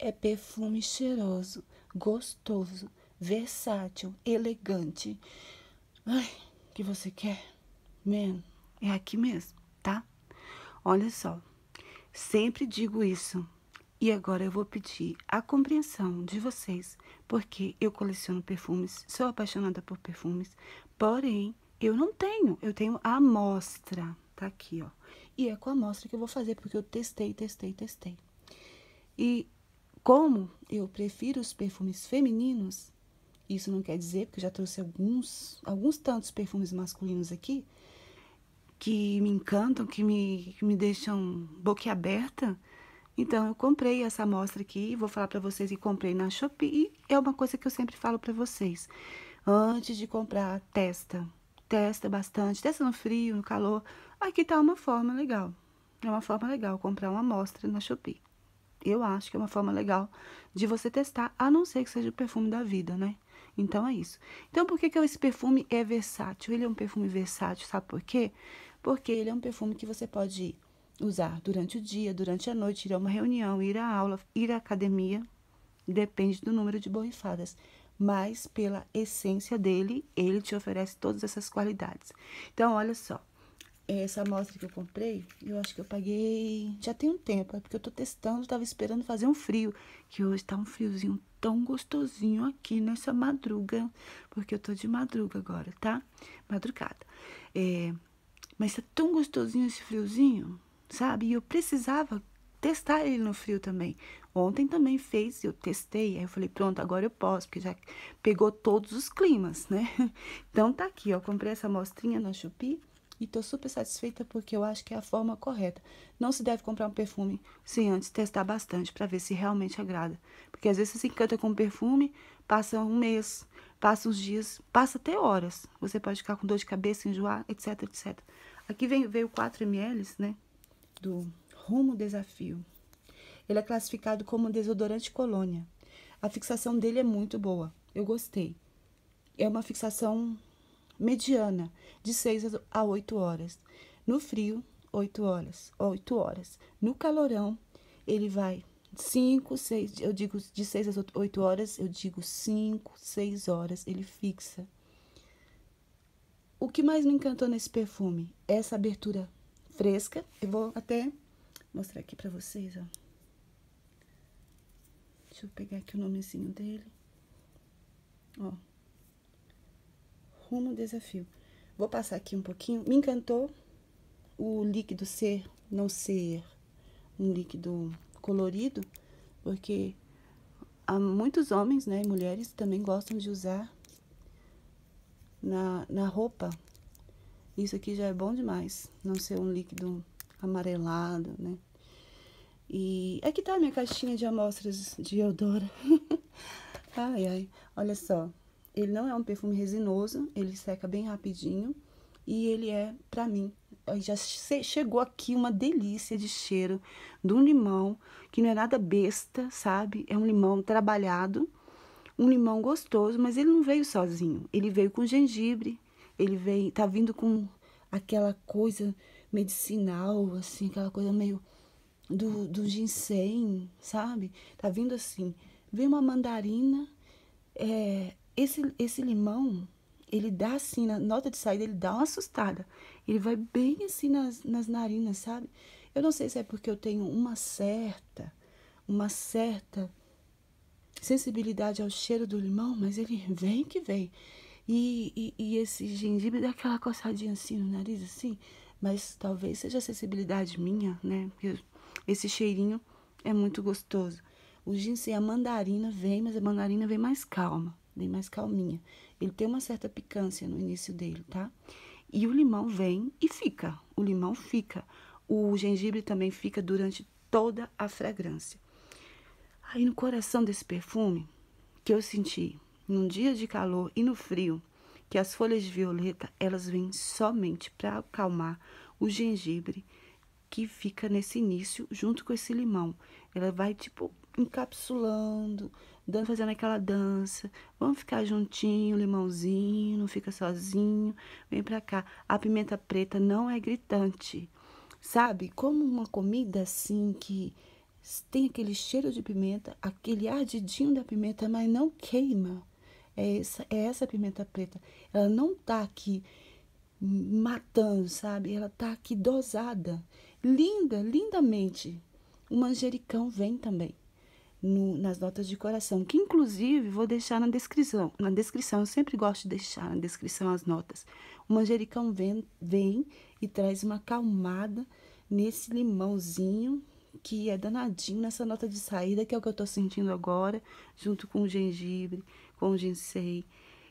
é perfume cheiroso, gostoso, versátil, elegante. Ai, que você quer? Man, é aqui mesmo, tá? Olha só, sempre digo isso. E agora eu vou pedir a compreensão de vocês, porque eu coleciono perfumes, sou apaixonada por perfumes, porém eu não tenho, eu tenho a amostra, tá aqui, ó. E é com a amostra que eu vou fazer, porque eu testei, testei, testei. E como eu prefiro os perfumes femininos, isso não quer dizer, porque eu já trouxe alguns, alguns tantos perfumes masculinos aqui, que me encantam, que me, que me deixam boquiaberta. Então, eu comprei essa amostra aqui, vou falar para vocês que comprei na Shopee, e é uma coisa que eu sempre falo para vocês. Antes de comprar, testa. Testa bastante, testa no frio, no calor. Aqui tá uma forma legal. É uma forma legal comprar uma amostra na Shopee eu acho que é uma forma legal de você testar, a não ser que seja o perfume da vida, né? Então é isso. Então por que, que esse perfume é versátil? Ele é um perfume versátil, sabe por quê? Porque ele é um perfume que você pode usar durante o dia, durante a noite, ir a uma reunião, ir à aula, ir à academia. Depende do número de borrifadas. Mas pela essência dele, ele te oferece todas essas qualidades. Então, olha só essa amostra que eu comprei, eu acho que eu paguei... Já tem um tempo, é porque eu tô testando, tava esperando fazer um frio. Que hoje tá um friozinho tão gostosinho aqui nessa madruga, porque eu tô de madruga agora, tá? Madrugada. É, mas tá tão gostosinho esse friozinho, sabe? E eu precisava testar ele no frio também. Ontem também fez, eu testei, aí eu falei, pronto, agora eu posso, porque já pegou todos os climas, né? Então tá aqui, ó, comprei essa amostrinha na Shopee e estou super satisfeita porque eu acho que é a forma correta. Não se deve comprar um perfume sem antes testar bastante para ver se realmente agrada. Porque às vezes você se encanta com um perfume, passa um mês, passa uns dias, passa até horas. Você pode ficar com dor de cabeça, enjoar, etc, etc. Aqui vem veio 4 ml, né, do Rumo Desafio. Ele é classificado como desodorante colônia. A fixação dele é muito boa. Eu gostei. É uma fixação mediana, de 6 a 8 horas. No frio, 8 horas, 8 horas. No calorão, ele vai 5, 6, eu digo de 6 a 8 horas, eu digo 5, 6 horas, ele fixa. O que mais me encantou nesse perfume? Essa abertura fresca. Eu vou até mostrar aqui pra vocês, ó. Deixa eu pegar aqui o nomezinho dele. Ó, rumo ao desafio. Vou passar aqui um pouquinho. Me encantou o líquido ser, não ser um líquido colorido, porque há muitos homens, né, e mulheres também gostam de usar na, na roupa. Isso aqui já é bom demais, não ser um líquido amarelado, né? E aqui tá a minha caixinha de amostras de Eudora. ai, ai, olha só. Ele não é um perfume resinoso, ele seca bem rapidinho e ele é, para mim, já chegou aqui uma delícia de cheiro de um limão que não é nada besta, sabe? É um limão trabalhado, um limão gostoso, mas ele não veio sozinho. Ele veio com gengibre, ele veio, tá vindo com aquela coisa medicinal, assim, aquela coisa meio do, do ginseng, sabe? Tá vindo assim, vem uma mandarina, é, esse, esse limão, ele dá assim, na nota de saída, ele dá uma assustada. Ele vai bem assim nas, nas narinas, sabe? Eu não sei se é porque eu tenho uma certa, uma certa sensibilidade ao cheiro do limão, mas ele vem que vem. E, e, e, esse gengibre dá aquela coçadinha assim no nariz, assim. Mas talvez seja sensibilidade minha, né? Porque esse cheirinho é muito gostoso. O ginseng, a mandarina vem, mas a mandarina vem mais calma bem mais calminha. Ele tem uma certa picância no início dele, tá? E o limão vem e fica. O limão fica. O gengibre também fica durante toda a fragrância. Aí no coração desse perfume, que eu senti num dia de calor e no frio, que as folhas de violeta, elas vêm somente para acalmar o gengibre que fica nesse início junto com esse limão. Ela vai tipo encapsulando, fazendo aquela dança. Vamos ficar juntinho, limãozinho, não fica sozinho, vem pra cá. A pimenta preta não é gritante, sabe? Como uma comida assim que tem aquele cheiro de pimenta, aquele ardidinho da pimenta, mas não queima. É essa, é essa pimenta preta. Ela não tá aqui matando, sabe? Ela tá aqui dosada. Linda, lindamente. O manjericão vem também no, nas notas de coração, que inclusive vou deixar na descrição. Na descrição, eu sempre gosto de deixar na descrição as notas. O manjericão vem, vem e traz uma calmada nesse limãozinho que é danadinho nessa nota de saída, que é o que eu tô sentindo agora, junto com o gengibre, com o ginseng.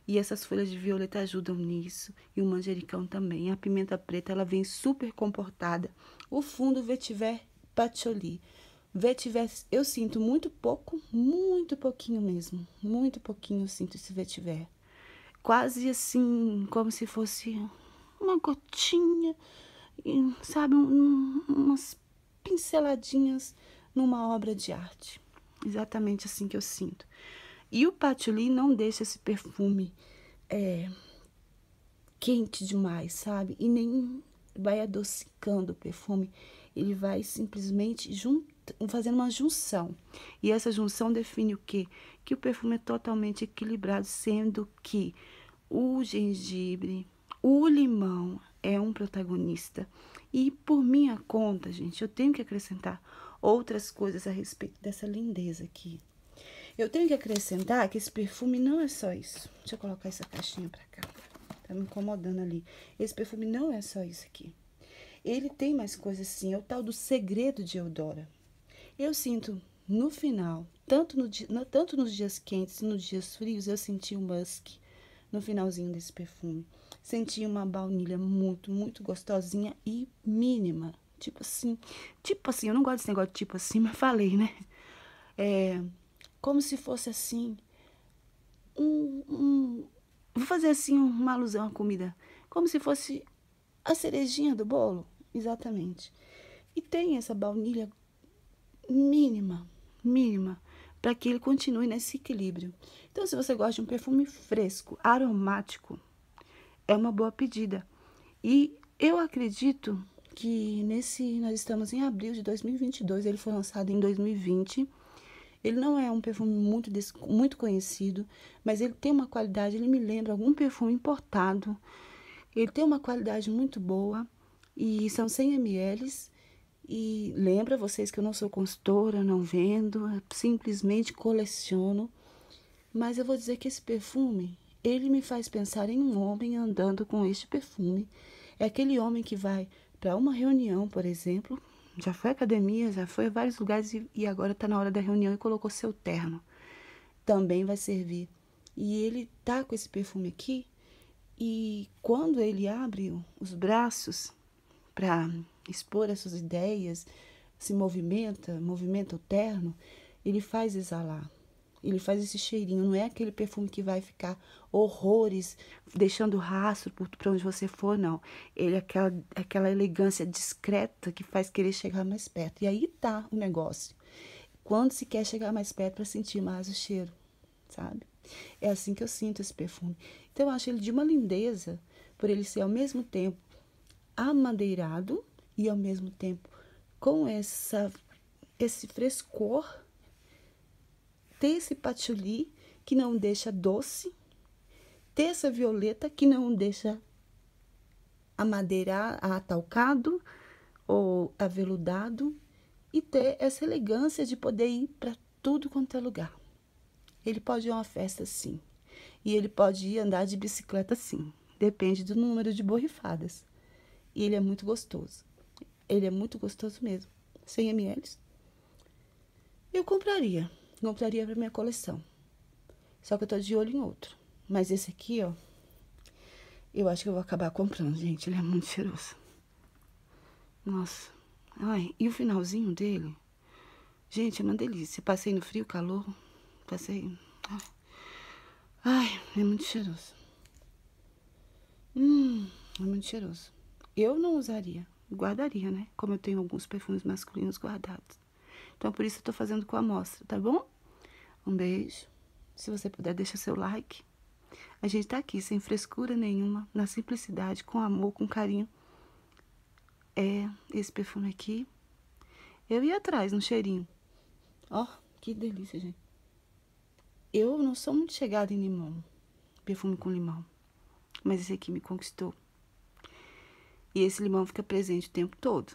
E essas folhas de violeta ajudam nisso, e o manjericão também. A pimenta preta, ela vem super comportada. O fundo vetiver patchouli. Vetiver, eu sinto muito pouco, muito pouquinho mesmo. Muito pouquinho eu sinto esse vetiver. Quase assim, como se fosse uma gotinha, sabe, um, umas pinceladinhas numa obra de arte. Exatamente assim que eu sinto. E o patchouli não deixa esse perfume é, quente demais, sabe? E nem vai adocicando o perfume ele vai simplesmente fazendo uma junção. E essa junção define o quê? Que o perfume é totalmente equilibrado, sendo que o gengibre, o limão é um protagonista. E por minha conta, gente, eu tenho que acrescentar outras coisas a respeito dessa lindeza aqui. Eu tenho que acrescentar que esse perfume não é só isso. Deixa eu colocar essa caixinha pra cá. Tá me incomodando ali. Esse perfume não é só isso aqui ele tem mais coisas assim, é o tal do segredo de Eudora. Eu sinto no final, tanto, no, no, tanto nos dias quentes e nos dias frios, eu senti um musk no finalzinho desse perfume. Senti uma baunilha muito, muito gostosinha e mínima. Tipo assim, tipo assim, eu não gosto desse negócio de tipo assim, mas falei, né? É, como se fosse assim, um, um, Vou fazer assim uma alusão à comida. Como se fosse a cerejinha do bolo. Exatamente. E tem essa baunilha mínima, mínima, para que ele continue nesse equilíbrio. Então, se você gosta de um perfume fresco, aromático, é uma boa pedida. E eu acredito que nesse nós estamos em abril de 2022, ele foi lançado em 2020. Ele não é um perfume muito, muito conhecido, mas ele tem uma qualidade, ele me lembra algum perfume importado. Ele tem uma qualidade muito boa e são 100 ml. E lembra vocês que eu não sou consultora, não vendo, simplesmente coleciono. Mas eu vou dizer que esse perfume, ele me faz pensar em um homem andando com este perfume. É aquele homem que vai para uma reunião, por exemplo, já foi à academia, já foi a vários lugares e, e agora está na hora da reunião e colocou seu terno. Também vai servir. E ele tá com esse perfume aqui e quando ele abre os braços, para expor essas ideias, se movimenta, movimenta o terno, ele faz exalar. Ele faz esse cheirinho, não é aquele perfume que vai ficar horrores, deixando rastro para onde você for, não. Ele é aquela, aquela elegância discreta que faz querer chegar mais perto. E aí tá o negócio. Quando se quer chegar mais perto para sentir mais o cheiro, sabe? É assim que eu sinto esse perfume. Então eu acho ele de uma lindeza, por ele ser ao mesmo tempo amadeirado e ao mesmo tempo com essa esse frescor, ter esse patchouli que não deixa doce, ter essa violeta que não deixa amadeirar, atalcado ou aveludado e ter essa elegância de poder ir para tudo quanto é lugar. Ele pode ir a uma festa sim, e ele pode ir andar de bicicleta sim, depende do número de borrifadas. E ele é muito gostoso. Ele é muito gostoso mesmo. 100 ml. Eu compraria. Compraria para minha coleção. Só que eu tô de olho em outro. Mas esse aqui, ó. Eu acho que eu vou acabar comprando, gente. Ele é muito cheiroso. Nossa. Ai, e o finalzinho dele? Gente, é uma delícia. Passei no frio, calor. Passei... Ai, Ai é muito cheiroso. Hum, é muito cheiroso. Eu não usaria, guardaria, né? Como eu tenho alguns perfumes masculinos guardados. Então, por isso eu tô fazendo com a amostra, tá bom? Um beijo. Se você puder, deixa seu like. A gente tá aqui sem frescura nenhuma, na simplicidade, com amor, com carinho. É esse perfume aqui. Eu ia atrás no cheirinho. Ó, oh, que delícia, gente. Eu não sou muito chegada em limão, perfume com limão. Mas esse aqui me conquistou. E esse limão fica presente o tempo todo.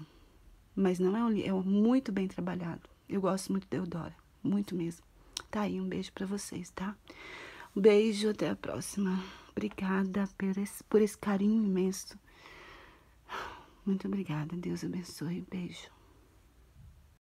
Mas não é um é um muito bem trabalhado. Eu gosto muito da Eudora, muito mesmo. Tá aí, um beijo para vocês, tá? Um beijo, até a próxima. Obrigada por esse, por esse carinho imenso. Muito obrigada, Deus abençoe. Beijo.